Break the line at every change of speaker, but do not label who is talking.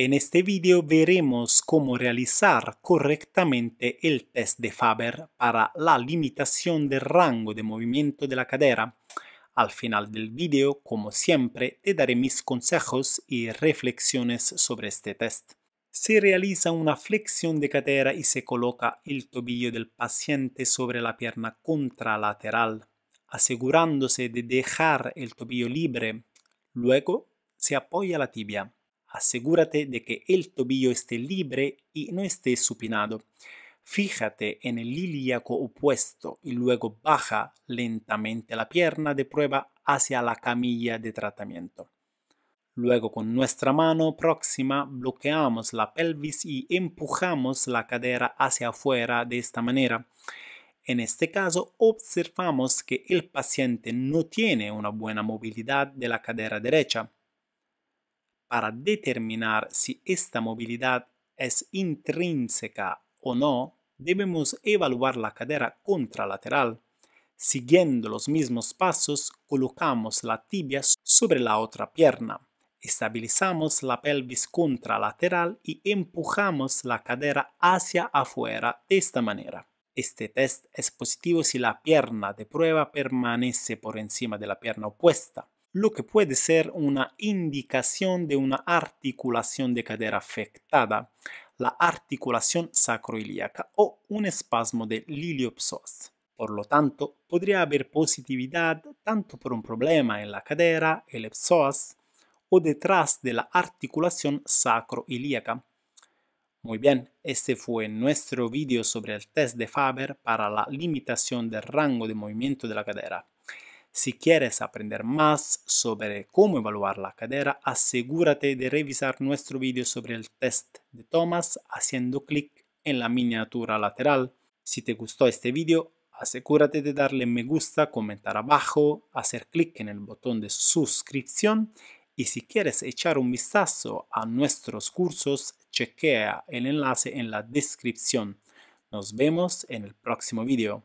En este video veremos cómo realizar correctamente el test de Faber para la limitación del rango de movimiento de la cadera. Al final del video, como siempre, te daré mis consejos y reflexiones sobre este test. Se realiza una flexión de cadera y se coloca el tobillo del paciente sobre la pierna contralateral, asegurándose de dejar el tobillo libre. Luego se apoya la tibia Asegúrate de que el tobillo esté libre y no esté supinado. Fíjate en el ilíaco opuesto y luego baja lentamente la pierna de prueba hacia la camilla de tratamiento. Luego con nuestra mano próxima bloqueamos la pelvis y empujamos la cadera hacia afuera de esta manera. En este caso observamos que el paciente no tiene una buena movilidad de la cadera derecha para determinar si esta movilidad es intrínseca o no, debemos evaluar la cadera contralateral. Siguiendo los mismos pasos, colocamos la tibia sobre la otra pierna, estabilizamos la pelvis contralateral y empujamos la cadera hacia afuera de esta manera. Este test es positivo si la pierna de prueba permanece por encima de la pierna opuesta lo que puede ser una indicación de una articulación de cadera afectada, la articulación sacroiliaca o un espasmo de iliopsoas. Por lo tanto, podría haber positividad tanto por un problema en la cadera, el psoas, o detrás de la articulación sacroiliaca. Muy bien, este fue nuestro video sobre el test de Faber para la limitación del rango de movimiento de la cadera. Si quieres aprender más sobre cómo evaluar la cadera, asegúrate de revisar nuestro vídeo sobre el test de Thomas haciendo clic en la miniatura lateral. Si te gustó este vídeo, asegúrate de darle me gusta, comentar abajo, hacer clic en el botón de suscripción y si quieres echar un vistazo a nuestros cursos, chequea el enlace en la descripción. Nos vemos en el próximo vídeo.